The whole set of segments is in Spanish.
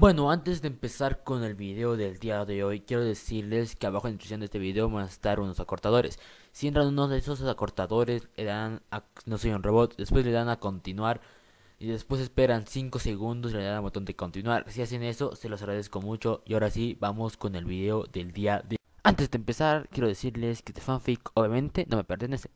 Bueno, antes de empezar con el video del día de hoy, quiero decirles que abajo en la descripción de este video van a estar unos acortadores. Si entran uno de esos acortadores, le dan a No soy un robot, después le dan a continuar y después esperan 5 segundos y le dan al botón de continuar. Si hacen eso, se los agradezco mucho y ahora sí, vamos con el video del día de hoy. Antes de empezar, quiero decirles que este fanfic obviamente no me pertenece.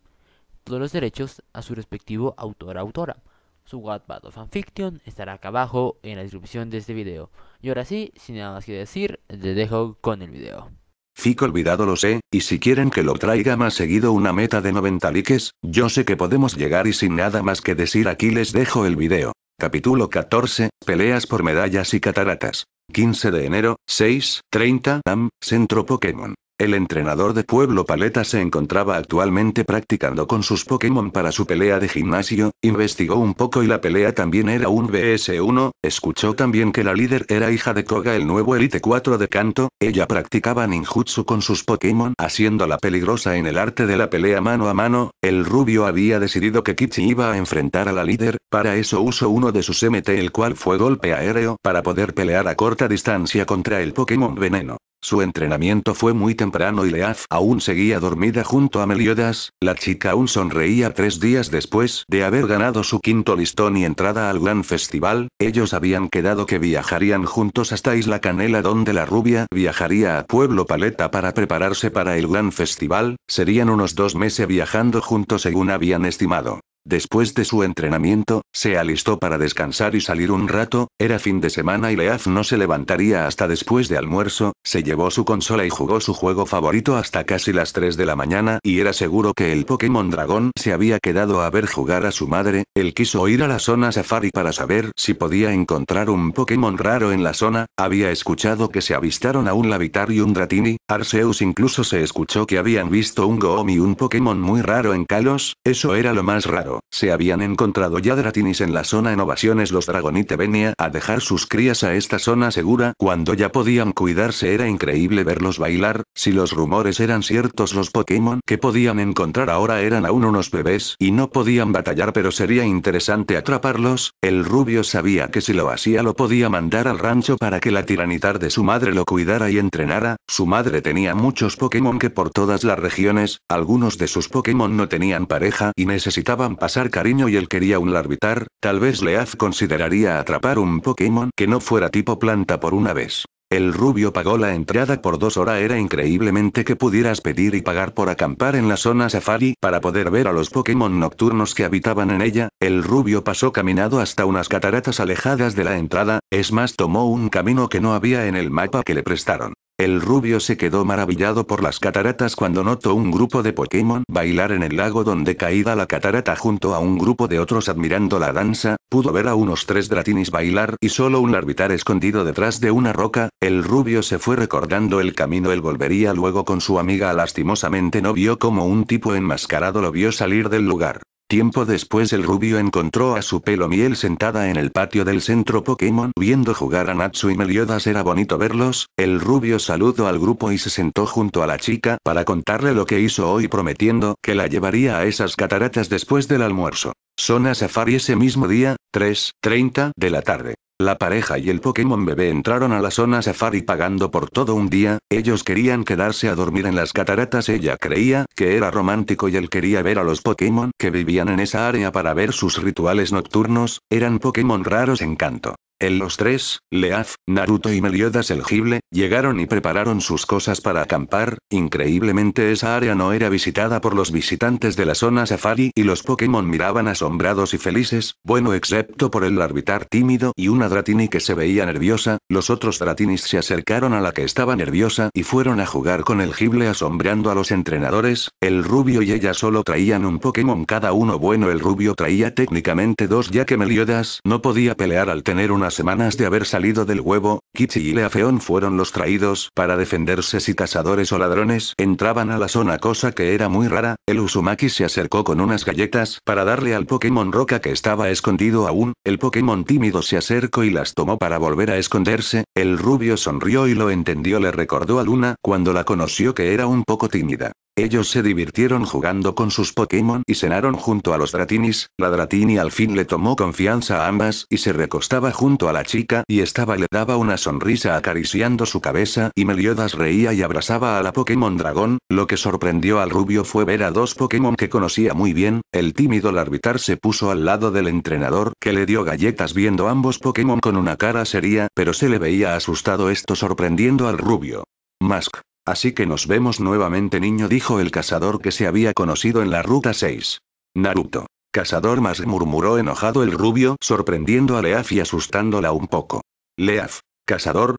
Todos los derechos a su respectivo autor autora. Su Wattpad fanfiction estará acá abajo en la descripción de este video. Y ahora sí, sin nada más que decir, les dejo con el video. Fico olvidado lo sé, y si quieren que lo traiga más seguido una meta de 90 likes, yo sé que podemos llegar y sin nada más que decir aquí les dejo el video. Capítulo 14, Peleas por medallas y cataratas. 15 de enero, 6, 30 am, Centro Pokémon. El entrenador de Pueblo Paleta se encontraba actualmente practicando con sus Pokémon para su pelea de gimnasio, investigó un poco y la pelea también era un BS1, escuchó también que la líder era hija de Koga el nuevo Elite 4 de Canto. ella practicaba ninjutsu con sus Pokémon haciéndola peligrosa en el arte de la pelea mano a mano, el rubio había decidido que Kichi iba a enfrentar a la líder, para eso usó uno de sus MT el cual fue golpe aéreo para poder pelear a corta distancia contra el Pokémon veneno. Su entrenamiento fue muy temprano y Leaf aún seguía dormida junto a Meliodas, la chica aún sonreía tres días después de haber ganado su quinto listón y entrada al gran festival, ellos habían quedado que viajarían juntos hasta Isla Canela donde la rubia viajaría a Pueblo Paleta para prepararse para el gran festival, serían unos dos meses viajando juntos según habían estimado. Después de su entrenamiento, se alistó para descansar y salir un rato, era fin de semana y Leaf no se levantaría hasta después de almuerzo, se llevó su consola y jugó su juego favorito hasta casi las 3 de la mañana y era seguro que el Pokémon Dragón se había quedado a ver jugar a su madre, él quiso ir a la zona Safari para saber si podía encontrar un Pokémon raro en la zona, había escuchado que se avistaron a un Lavitar y un Dratini, Arceus incluso se escuchó que habían visto un Goom y un Pokémon muy raro en Kalos, eso era lo más raro se habían encontrado ya dratinis en la zona en ovaciones los Dragonite venía a dejar sus crías a esta zona segura cuando ya podían cuidarse era increíble verlos bailar, si los rumores eran ciertos los Pokémon que podían encontrar ahora eran aún unos bebés y no podían batallar pero sería interesante atraparlos, el rubio sabía que si lo hacía lo podía mandar al rancho para que la tiranitar de su madre lo cuidara y entrenara, su madre tenía muchos Pokémon que por todas las regiones, algunos de sus Pokémon no tenían pareja y necesitaban pasar cariño y él quería un larvitar, tal vez Leaf consideraría atrapar un Pokémon que no fuera tipo planta por una vez. El rubio pagó la entrada por dos horas. Era increíblemente que pudieras pedir y pagar por acampar en la zona safari para poder ver a los Pokémon nocturnos que habitaban en ella. El rubio pasó caminado hasta unas cataratas alejadas de la entrada, es más tomó un camino que no había en el mapa que le prestaron. El rubio se quedó maravillado por las cataratas cuando notó un grupo de Pokémon bailar en el lago donde caída la catarata junto a un grupo de otros admirando la danza, pudo ver a unos tres dratinis bailar y solo un larvitar escondido detrás de una roca, el rubio se fue recordando el camino él volvería luego con su amiga lastimosamente no vio como un tipo enmascarado lo vio salir del lugar. Tiempo después el rubio encontró a su pelo miel sentada en el patio del centro Pokémon viendo jugar a Natsu y Meliodas era bonito verlos, el rubio saludó al grupo y se sentó junto a la chica para contarle lo que hizo hoy prometiendo que la llevaría a esas cataratas después del almuerzo. Zona Safari ese mismo día, 3.30 de la tarde. La pareja y el Pokémon bebé entraron a la zona safari pagando por todo un día, ellos querían quedarse a dormir en las cataratas, ella creía que era romántico y él quería ver a los Pokémon que vivían en esa área para ver sus rituales nocturnos, eran Pokémon raros en canto. En los tres, Leaf, Naruto y Meliodas el Gible, llegaron y prepararon sus cosas para acampar, increíblemente esa área no era visitada por los visitantes de la zona safari y los Pokémon miraban asombrados y felices, bueno excepto por el Larvitar tímido y una Dratini que se veía nerviosa, los otros Dratinis se acercaron a la que estaba nerviosa y fueron a jugar con el Gible asombrando a los entrenadores, el Rubio y ella solo traían un Pokémon cada uno bueno el Rubio traía técnicamente dos ya que Meliodas no podía pelear al tener una semanas de haber salido del huevo, Kichi y Leafeón fueron los traídos para defenderse si cazadores o ladrones entraban a la zona cosa que era muy rara, el Usumaki se acercó con unas galletas para darle al Pokémon Roca que estaba escondido aún, el Pokémon tímido se acercó y las tomó para volver a esconderse, el rubio sonrió y lo entendió le recordó a Luna cuando la conoció que era un poco tímida. Ellos se divirtieron jugando con sus Pokémon y cenaron junto a los Dratinis, la Dratini al fin le tomó confianza a ambas y se recostaba junto a la chica y estaba le daba una sonrisa acariciando su cabeza y Meliodas reía y abrazaba a la Pokémon Dragón, lo que sorprendió al rubio fue ver a dos Pokémon que conocía muy bien, el tímido Larvitar se puso al lado del entrenador que le dio galletas viendo ambos Pokémon con una cara seria pero se le veía asustado esto sorprendiendo al rubio. Mask. Así que nos vemos nuevamente niño dijo el cazador que se había conocido en la ruta 6. Naruto. Cazador más murmuró enojado el rubio, sorprendiendo a Leaf y asustándola un poco. Leaf. ¿Cazador?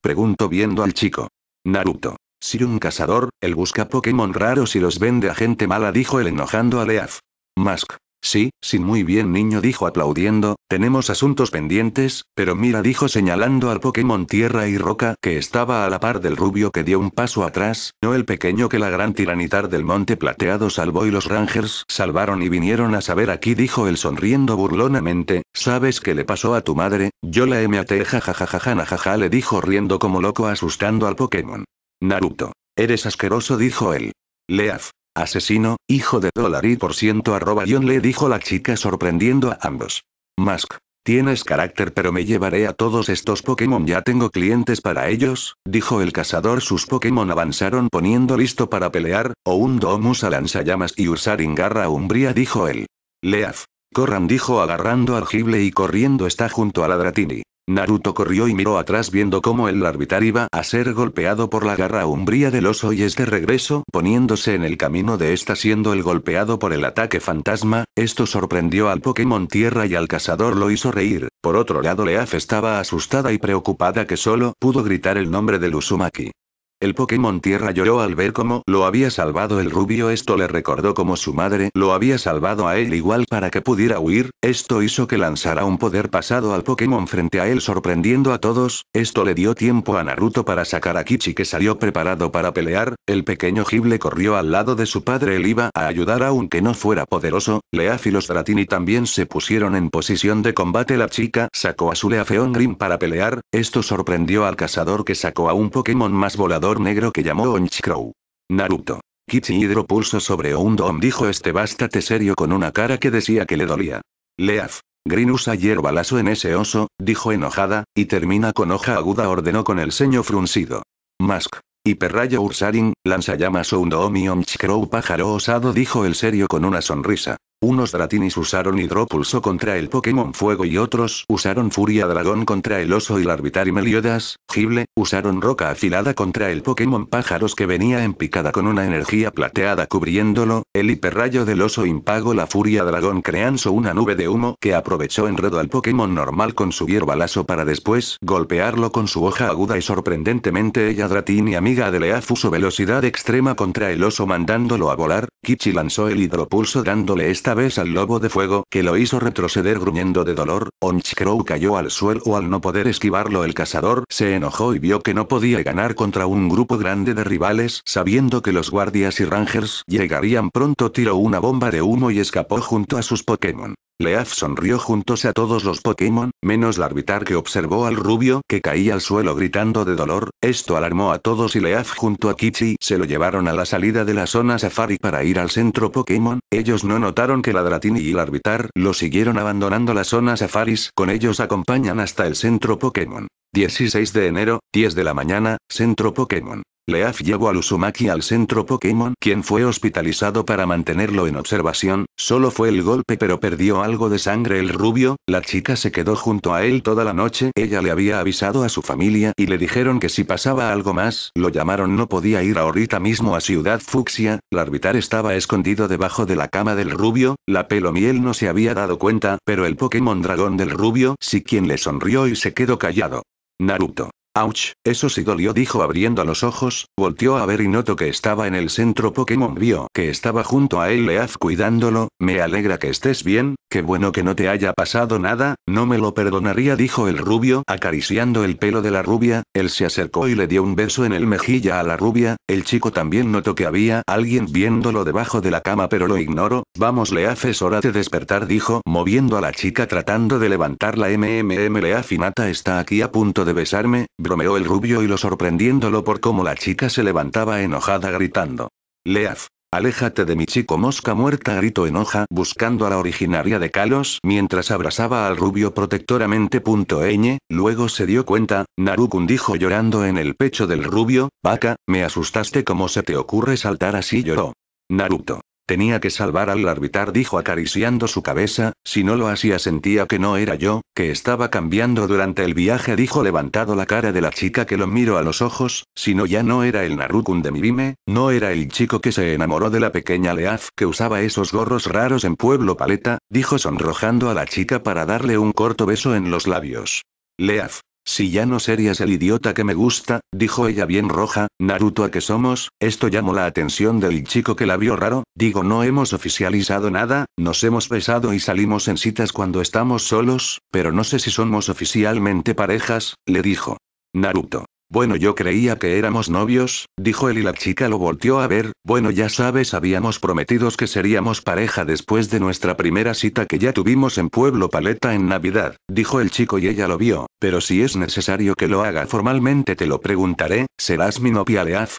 Preguntó viendo al chico. Naruto. Si un cazador, el busca Pokémon raros y los vende a gente mala dijo el enojando a Leaf. Mask. Sí, sí muy bien niño dijo aplaudiendo, tenemos asuntos pendientes, pero mira dijo señalando al Pokémon Tierra y Roca que estaba a la par del rubio que dio un paso atrás, no el pequeño que la gran tiranitar del monte plateado salvó y los Rangers salvaron y vinieron a saber aquí dijo él sonriendo burlonamente, ¿sabes que le pasó a tu madre? Yo la MAT jajajaja jaja le dijo riendo como loco asustando al Pokémon. Naruto. Eres asqueroso dijo él. Leaf. Asesino, hijo de dólar y por ciento arroba John le dijo la chica sorprendiendo a ambos. Musk, Tienes carácter pero me llevaré a todos estos Pokémon ya tengo clientes para ellos, dijo el cazador sus Pokémon avanzaron poniendo listo para pelear, o un Domus a lanzallamas y usar Ingarra Umbría dijo él. Leaf. Corran dijo agarrando al Gible y corriendo está junto a la Dratini. Naruto corrió y miró atrás viendo cómo el Larvitar iba a ser golpeado por la garra umbría del oso y es de regreso poniéndose en el camino de esta siendo el golpeado por el ataque fantasma, esto sorprendió al Pokémon Tierra y al cazador lo hizo reír, por otro lado Leaf estaba asustada y preocupada que solo pudo gritar el nombre del Usumaki. El Pokémon Tierra lloró al ver cómo lo había salvado el rubio. Esto le recordó cómo su madre lo había salvado a él igual para que pudiera huir. Esto hizo que lanzara un poder pasado al Pokémon frente a él sorprendiendo a todos. Esto le dio tiempo a Naruto para sacar a Kichi que salió preparado para pelear. El pequeño Gible corrió al lado de su padre. Él iba a ayudar aunque no fuera poderoso. Leaf y los Dratini también se pusieron en posición de combate. La chica sacó a su Leafeon Green para pelear. Esto sorprendió al cazador que sacó a un Pokémon más volador negro que llamó Onchkrow. Naruto. hidro pulso sobre Oundom dijo este bástate serio con una cara que decía que le dolía. Leaf. Green usa hierba en ese oso, dijo enojada, y termina con hoja aguda ordenó con el ceño fruncido. Mask. Hiperrayo Ursarin, lanzallamas Oundom y Ondom, pájaro osado dijo el serio con una sonrisa. Unos Dratinis usaron Hidropulso contra el Pokémon Fuego y otros usaron Furia Dragón contra el Oso y la y Meliodas, Gible, usaron Roca Afilada contra el Pokémon Pájaros que venía en picada con una energía plateada cubriéndolo, el Hiperrayo del Oso Impago la Furia Dragón creando una nube de humo que aprovechó enredo al Pokémon normal con su hierbalazo para después golpearlo con su hoja aguda y sorprendentemente ella Dratini amiga de Leaf usó velocidad extrema contra el Oso mandándolo a volar, Kichi lanzó el Hidropulso dándole este vez al lobo de fuego, que lo hizo retroceder gruñendo de dolor, Onchcrow cayó al suelo al no poder esquivarlo el cazador se enojó y vio que no podía ganar contra un grupo grande de rivales, sabiendo que los guardias y rangers llegarían pronto tiró una bomba de humo y escapó junto a sus Pokémon. Leaf sonrió juntos a todos los Pokémon, menos Larvitar que observó al rubio que caía al suelo gritando de dolor, esto alarmó a todos y Leaf junto a Kichi se lo llevaron a la salida de la zona safari para ir al centro Pokémon, ellos no notaron que la Dratini y el lo siguieron abandonando la zona safaris, con ellos acompañan hasta el centro Pokémon. 16 de enero, 10 de la mañana, centro Pokémon. Leaf llevó a Lusumaki al centro Pokémon, quien fue hospitalizado para mantenerlo en observación, solo fue el golpe pero perdió algo de sangre el rubio, la chica se quedó junto a él toda la noche, ella le había avisado a su familia y le dijeron que si pasaba algo más, lo llamaron no podía ir ahorita mismo a Ciudad Fuxia, La arbitar estaba escondido debajo de la cama del rubio, la pelo miel no se había dado cuenta, pero el Pokémon dragón del rubio sí quien le sonrió y se quedó callado. Naruto. Auch, eso sí dolió dijo abriendo los ojos, volteó a ver y notó que estaba en el centro Pokémon vio que estaba junto a él Leaf cuidándolo, me alegra que estés bien, qué bueno que no te haya pasado nada, no me lo perdonaría dijo el rubio acariciando el pelo de la rubia, él se acercó y le dio un beso en el mejilla a la rubia, el chico también notó que había alguien viéndolo debajo de la cama pero lo ignoró, vamos Leaf es hora de despertar dijo moviendo a la chica tratando de levantarla mmm Leaf Nata está aquí a punto de besarme, bromeó el rubio y lo sorprendiéndolo por cómo la chica se levantaba enojada gritando. Leaf. Aléjate de mi chico mosca muerta gritó enoja buscando a la originaria de Kalos mientras abrazaba al rubio protectoramente. E luego se dio cuenta, Narukun dijo llorando en el pecho del rubio, vaca, me asustaste como se te ocurre saltar así lloró. Naruto. Tenía que salvar al arbitrar, dijo acariciando su cabeza, si no lo hacía sentía que no era yo, que estaba cambiando durante el viaje, dijo levantado la cara de la chica que lo miró a los ojos, si no ya no era el Narukun de Mibime, no era el chico que se enamoró de la pequeña Leaf que usaba esos gorros raros en Pueblo Paleta, dijo sonrojando a la chica para darle un corto beso en los labios. Leaf. Si ya no serías el idiota que me gusta, dijo ella bien roja, Naruto a que somos, esto llamó la atención del chico que la vio raro, digo no hemos oficializado nada, nos hemos besado y salimos en citas cuando estamos solos, pero no sé si somos oficialmente parejas, le dijo. Naruto. Bueno, yo creía que éramos novios, dijo él y la chica lo volteó a ver, bueno, ya sabes, habíamos prometidos que seríamos pareja después de nuestra primera cita que ya tuvimos en Pueblo Paleta en Navidad, dijo el chico y ella lo vio, pero si es necesario que lo haga formalmente te lo preguntaré, ¿serás mi novia leaz?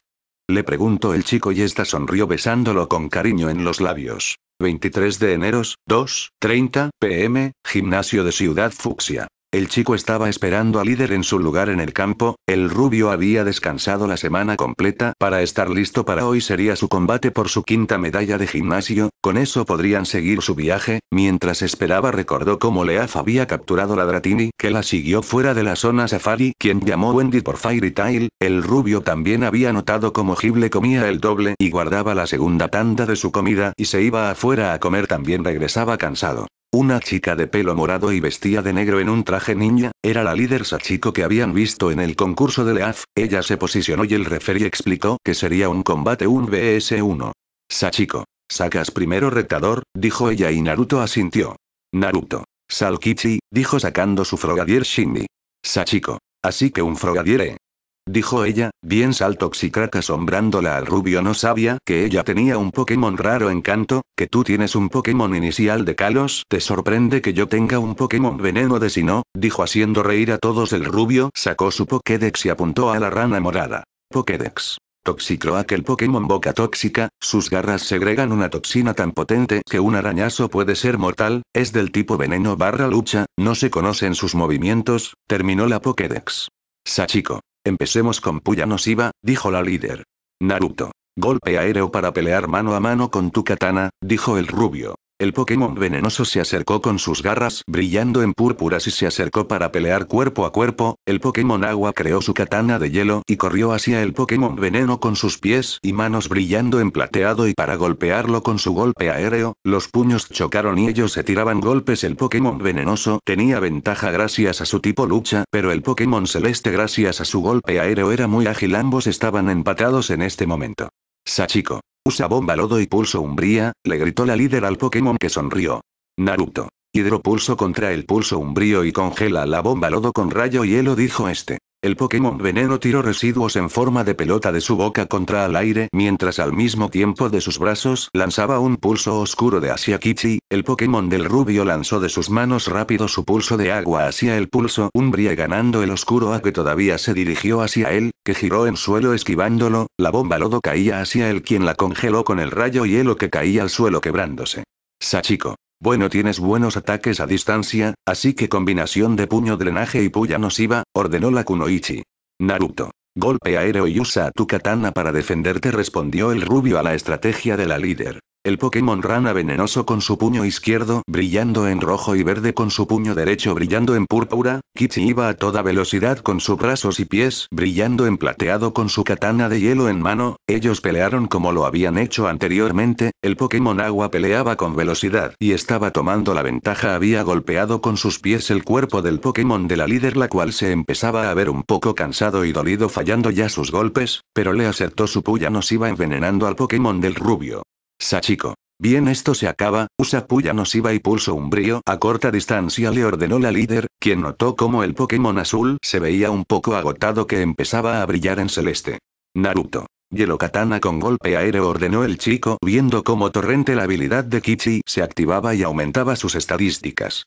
Le preguntó el chico y esta sonrió besándolo con cariño en los labios. 23 de enero, 2:30 pm, gimnasio de Ciudad Fucsia. El chico estaba esperando al líder en su lugar en el campo, el rubio había descansado la semana completa para estar listo para hoy sería su combate por su quinta medalla de gimnasio, con eso podrían seguir su viaje, mientras esperaba recordó cómo Leaf había capturado la Dratini que la siguió fuera de la zona safari quien llamó Wendy por Fairy Tail, el rubio también había notado cómo Gible comía el doble y guardaba la segunda tanda de su comida y se iba afuera a comer también regresaba cansado. Una chica de pelo morado y vestía de negro en un traje niña, era la líder Sachiko que habían visto en el concurso de Leaf, ella se posicionó y el referee explicó que sería un combate un BS1. Sachiko. Sacas primero retador, dijo ella y Naruto asintió. Naruto. Salkichi, dijo sacando su Frogadier Shinbi. Sachiko. Así que un Frogadier ¿eh? dijo ella, bien saltoxicrack asombrándola al rubio no sabía que ella tenía un Pokémon raro encanto, que tú tienes un Pokémon inicial de Kalos. Te sorprende que yo tenga un Pokémon veneno de no, dijo haciendo reír a todos el rubio, sacó su Pokédex y apuntó a la rana morada. Pokédex. Toxicroak el Pokémon boca tóxica, sus garras segregan una toxina tan potente que un arañazo puede ser mortal, es del tipo veneno barra lucha, no se conocen sus movimientos, terminó la Pokédex. Sachiko. Empecemos con Puya nociva, dijo la líder. Naruto. Golpe aéreo para pelear mano a mano con tu katana, dijo el rubio. El Pokémon venenoso se acercó con sus garras brillando en púrpuras y se acercó para pelear cuerpo a cuerpo, el Pokémon agua creó su katana de hielo y corrió hacia el Pokémon veneno con sus pies y manos brillando en plateado y para golpearlo con su golpe aéreo, los puños chocaron y ellos se tiraban golpes el Pokémon venenoso tenía ventaja gracias a su tipo lucha, pero el Pokémon celeste gracias a su golpe aéreo era muy ágil ambos estaban empatados en este momento. Sachiko. Usa bomba lodo y pulso umbría, le gritó la líder al Pokémon que sonrió. Naruto. Hidropulso contra el pulso umbrío y congela la bomba lodo con rayo hielo dijo este el Pokémon veneno tiró residuos en forma de pelota de su boca contra el aire mientras al mismo tiempo de sus brazos lanzaba un pulso oscuro de hacia Kichi, el Pokémon del rubio lanzó de sus manos rápido su pulso de agua hacia el pulso Umbria ganando el oscuro A que todavía se dirigió hacia él, que giró en suelo esquivándolo, la bomba lodo caía hacia él quien la congeló con el rayo hielo que caía al suelo quebrándose. Sachiko. Bueno tienes buenos ataques a distancia, así que combinación de puño drenaje y puya nociva, ordenó la Kunoichi. Naruto. Golpe aéreo y usa tu katana para defenderte respondió el rubio a la estrategia de la líder el Pokémon rana venenoso con su puño izquierdo brillando en rojo y verde con su puño derecho brillando en púrpura, Kichi iba a toda velocidad con sus brazos y pies brillando en plateado con su katana de hielo en mano, ellos pelearon como lo habían hecho anteriormente, el Pokémon agua peleaba con velocidad y estaba tomando la ventaja había golpeado con sus pies el cuerpo del Pokémon de la líder la cual se empezaba a ver un poco cansado y dolido fallando ya sus golpes, pero le acertó su puya nos iba envenenando al Pokémon del rubio. Sachiko. Bien, esto se acaba. Usa nos iba y pulso un brío a corta distancia le ordenó la líder, quien notó como el Pokémon azul se veía un poco agotado que empezaba a brillar en celeste. Naruto. Hielo katana con golpe aéreo ordenó el chico viendo como torrente la habilidad de Kichi se activaba y aumentaba sus estadísticas.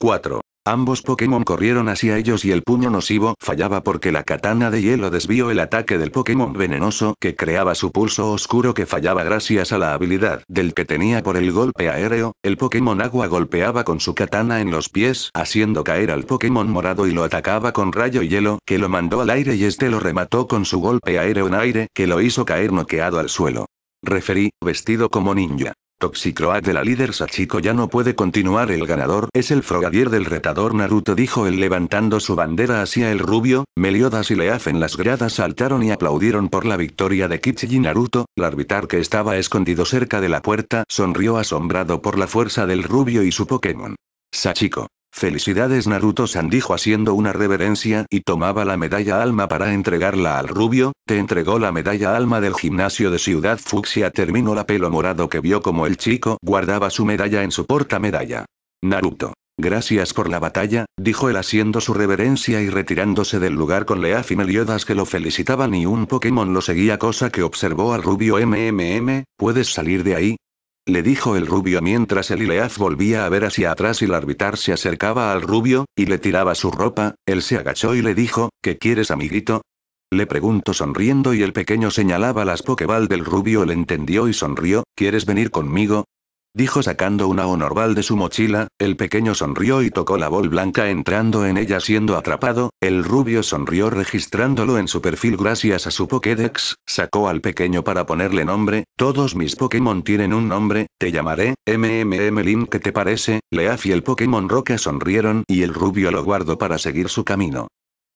4. Ambos Pokémon corrieron hacia ellos y el puño nocivo fallaba porque la katana de hielo desvió el ataque del Pokémon venenoso que creaba su pulso oscuro que fallaba gracias a la habilidad del que tenía por el golpe aéreo, el Pokémon agua golpeaba con su katana en los pies haciendo caer al Pokémon morado y lo atacaba con rayo hielo que lo mandó al aire y este lo remató con su golpe aéreo en aire que lo hizo caer noqueado al suelo. Referí, vestido como ninja. Toxicroat de la líder Sachiko ya no puede continuar el ganador es el frogadier del retador Naruto dijo él levantando su bandera hacia el rubio, Meliodas y Leaf en las gradas saltaron y aplaudieron por la victoria de Kichi Naruto, el arbitrar que estaba escondido cerca de la puerta sonrió asombrado por la fuerza del rubio y su Pokémon. Sachiko. Felicidades Naruto-san dijo haciendo una reverencia y tomaba la medalla alma para entregarla al rubio, te entregó la medalla alma del gimnasio de Ciudad Fuxia terminó la pelo morado que vio como el chico guardaba su medalla en su porta medalla. Naruto. Gracias por la batalla, dijo él haciendo su reverencia y retirándose del lugar con Leaf y Meliodas que lo felicitaban y un Pokémon lo seguía cosa que observó al rubio MMM, ¿puedes salir de ahí? Le dijo el rubio mientras el Ileaz volvía a ver hacia atrás y el arbitrar se acercaba al rubio, y le tiraba su ropa, él se agachó y le dijo, ¿qué quieres amiguito? Le preguntó sonriendo y el pequeño señalaba las pokeball del rubio, le entendió y sonrió, ¿quieres venir conmigo? Dijo sacando una honorbal de su mochila, el pequeño sonrió y tocó la bol blanca entrando en ella siendo atrapado, el rubio sonrió registrándolo en su perfil gracias a su Pokédex, sacó al pequeño para ponerle nombre, todos mis Pokémon tienen un nombre, te llamaré, MMM Link ¿qué te parece? Leaf y el Pokémon Roca sonrieron y el rubio lo guardó para seguir su camino.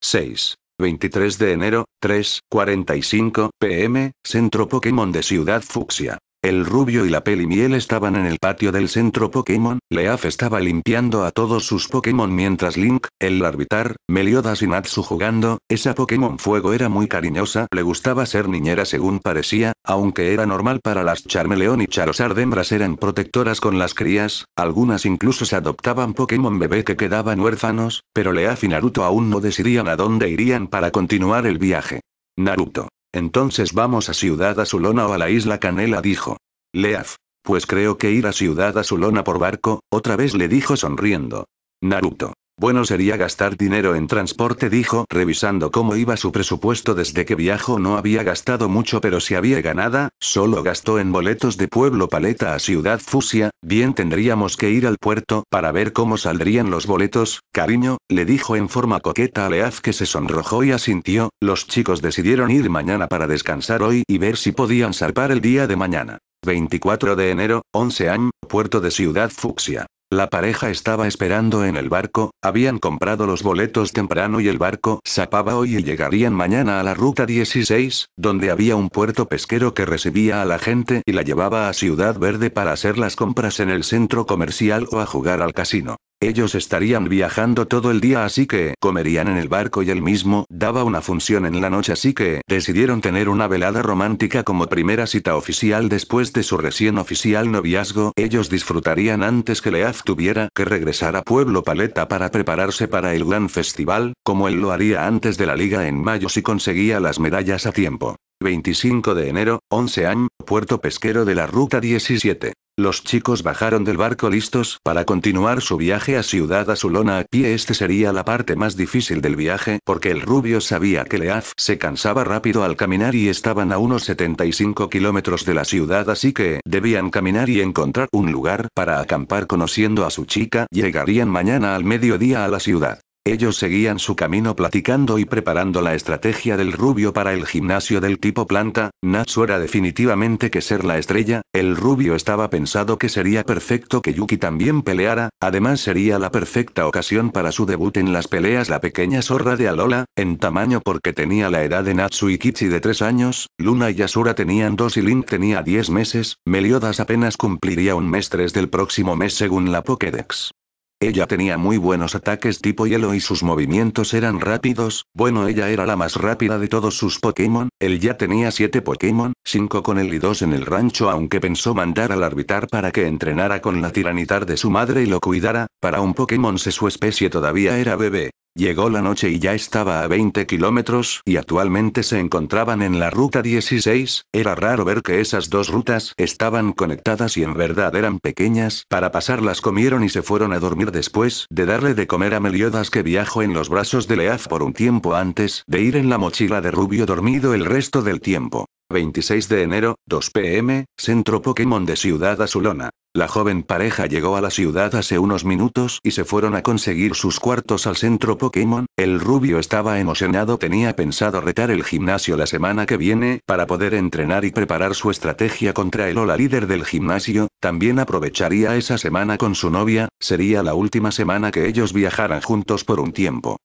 6. 23 de enero, 3.45 pm, Centro Pokémon de Ciudad Fuxia. El rubio y la peli miel estaban en el patio del centro Pokémon, Leaf estaba limpiando a todos sus Pokémon mientras Link, el Larvitar, Meliodas y Natsu jugando, esa Pokémon Fuego era muy cariñosa, le gustaba ser niñera según parecía, aunque era normal para las Charmeleon y Charizard hembras eran protectoras con las crías, algunas incluso se adoptaban Pokémon bebé que quedaban huérfanos, pero Leaf y Naruto aún no decidían a dónde irían para continuar el viaje. Naruto. Entonces vamos a Ciudad Azulona o a la isla Canela, dijo. Leaf. Pues creo que ir a Ciudad Azulona por barco, otra vez le dijo sonriendo. Naruto. Bueno sería gastar dinero en transporte dijo, revisando cómo iba su presupuesto desde que viajó no había gastado mucho pero si había ganada, solo gastó en boletos de Pueblo Paleta a Ciudad Fusia, bien tendríamos que ir al puerto para ver cómo saldrían los boletos, cariño, le dijo en forma coqueta a Leaz que se sonrojó y asintió, los chicos decidieron ir mañana para descansar hoy y ver si podían zarpar el día de mañana. 24 de enero, 11 am puerto de Ciudad Fucsia. La pareja estaba esperando en el barco, habían comprado los boletos temprano y el barco zapaba hoy y llegarían mañana a la ruta 16, donde había un puerto pesquero que recibía a la gente y la llevaba a Ciudad Verde para hacer las compras en el centro comercial o a jugar al casino. Ellos estarían viajando todo el día así que comerían en el barco y él mismo daba una función en la noche así que decidieron tener una velada romántica como primera cita oficial después de su recién oficial noviazgo. Ellos disfrutarían antes que Leaf tuviera que regresar a Pueblo Paleta para prepararse para el gran festival, como él lo haría antes de la liga en mayo si conseguía las medallas a tiempo. 25 de enero, 11 AM, puerto pesquero de la Ruta 17. Los chicos bajaron del barco listos para continuar su viaje a Ciudad Azulona a pie. Este sería la parte más difícil del viaje, porque el rubio sabía que Leaf se cansaba rápido al caminar y estaban a unos 75 kilómetros de la ciudad, así que debían caminar y encontrar un lugar para acampar conociendo a su chica. Llegarían mañana al mediodía a la ciudad. Ellos seguían su camino platicando y preparando la estrategia del rubio para el gimnasio del tipo planta, Natsu era definitivamente que ser la estrella, el rubio estaba pensado que sería perfecto que Yuki también peleara, además sería la perfecta ocasión para su debut en las peleas la pequeña zorra de Alola, en tamaño porque tenía la edad de Natsu y Kichi de 3 años, Luna y Asura tenían 2 y Link tenía 10 meses, Meliodas apenas cumpliría un mes 3 del próximo mes según la Pokédex. Ella tenía muy buenos ataques tipo hielo y sus movimientos eran rápidos, bueno ella era la más rápida de todos sus Pokémon, él ya tenía 7 Pokémon, 5 con él y 2 en el rancho aunque pensó mandar al arbitrar para que entrenara con la tiranitar de su madre y lo cuidara, para un Pokémon se su especie todavía era bebé. Llegó la noche y ya estaba a 20 kilómetros y actualmente se encontraban en la ruta 16, era raro ver que esas dos rutas estaban conectadas y en verdad eran pequeñas, para pasarlas comieron y se fueron a dormir después de darle de comer a Meliodas que viajó en los brazos de Leaf por un tiempo antes de ir en la mochila de Rubio dormido el resto del tiempo. 26 de enero, 2 pm, Centro Pokémon de Ciudad Azulona. La joven pareja llegó a la ciudad hace unos minutos y se fueron a conseguir sus cuartos al centro Pokémon. El rubio estaba emocionado, tenía pensado retar el gimnasio la semana que viene para poder entrenar y preparar su estrategia contra el Ola líder del gimnasio. También aprovecharía esa semana con su novia, sería la última semana que ellos viajaran juntos por un tiempo.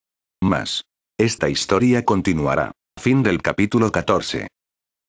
Más. Esta historia continuará. Fin del capítulo 14.